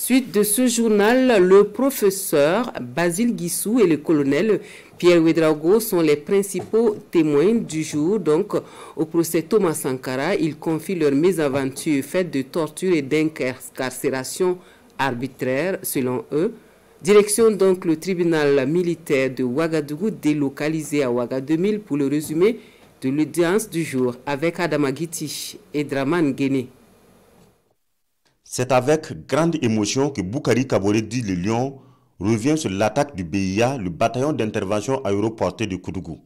Suite de ce journal, le professeur Basile Guissou et le colonel Pierre Ouedraogo sont les principaux témoins du jour. Donc, au procès Thomas Sankara, ils confient leurs mésaventures faites de torture et d'incarcération arbitraire, selon eux. Direction donc le tribunal militaire de Ouagadougou, délocalisé à Ouaga pour le résumé de l'audience du jour avec Adama et Draman Guéné. C'est avec grande émotion que Boukari Kabore dit le Lion revient sur l'attaque du BIA, le bataillon d'intervention aéroporté de Koudougou.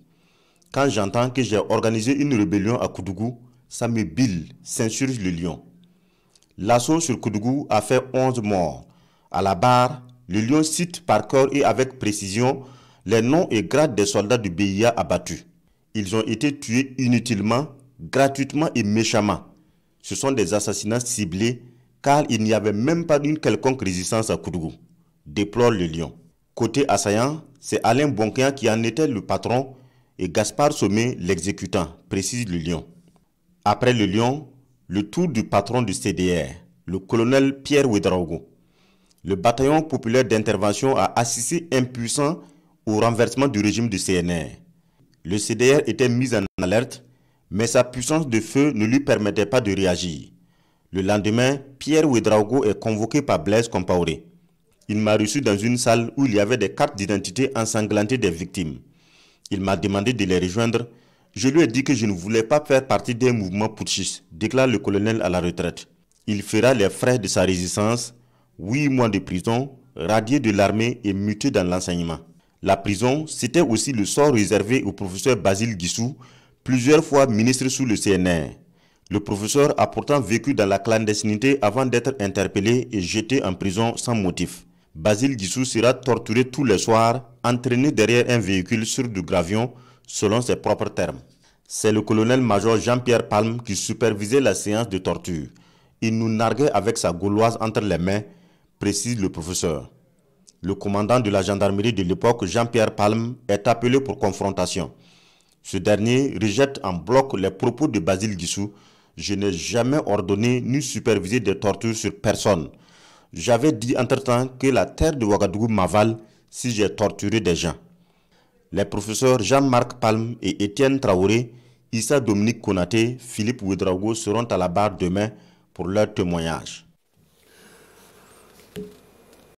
Quand j'entends que j'ai organisé une rébellion à Koudougou, ça me bile, s'insurge le Lion. L'assaut sur Koudougou a fait 11 morts. À la barre, le Lion cite par corps et avec précision les noms et grades des soldats du BIA abattus. Ils ont été tués inutilement, gratuitement et méchamment. Ce sont des assassinats ciblés car il n'y avait même pas une quelconque résistance à Koudougou, déplore le lion. Côté assaillant, c'est Alain Bonquin qui en était le patron et Gaspard Sommet l'exécutant, précise le lion. Après le lion, le tour du patron du CDR, le colonel Pierre Ouédraogo. Le bataillon populaire d'intervention a assisté impuissant au renversement du régime du CNR. Le CDR était mis en alerte, mais sa puissance de feu ne lui permettait pas de réagir. Le lendemain, Pierre Ouedraogo est convoqué par Blaise Compaoré. Il m'a reçu dans une salle où il y avait des cartes d'identité ensanglantées des victimes. Il m'a demandé de les rejoindre. Je lui ai dit que je ne voulais pas faire partie d'un mouvement putschiste, déclare le colonel à la retraite. Il fera les frais de sa résistance, huit mois de prison, radié de l'armée et muté dans l'enseignement. La prison, c'était aussi le sort réservé au professeur Basile Guissou, plusieurs fois ministre sous le CNR. Le professeur a pourtant vécu dans la clandestinité avant d'être interpellé et jeté en prison sans motif. Basile Dissou sera torturé tous les soirs, entraîné derrière un véhicule sur du gravion, selon ses propres termes. C'est le colonel-major Jean-Pierre Palme qui supervisait la séance de torture. Il nous narguait avec sa gauloise entre les mains, précise le professeur. Le commandant de la gendarmerie de l'époque, Jean-Pierre Palme, est appelé pour confrontation. Ce dernier rejette en bloc les propos de Basile Guissou je n'ai jamais ordonné ni supervisé des tortures sur personne. J'avais dit entre-temps que la terre de Ouagadougou m'avale si j'ai torturé des gens. Les professeurs Jean-Marc Palme et Étienne Traoré, Issa Dominique Konaté, Philippe Ouedraogo seront à la barre demain pour leur témoignage.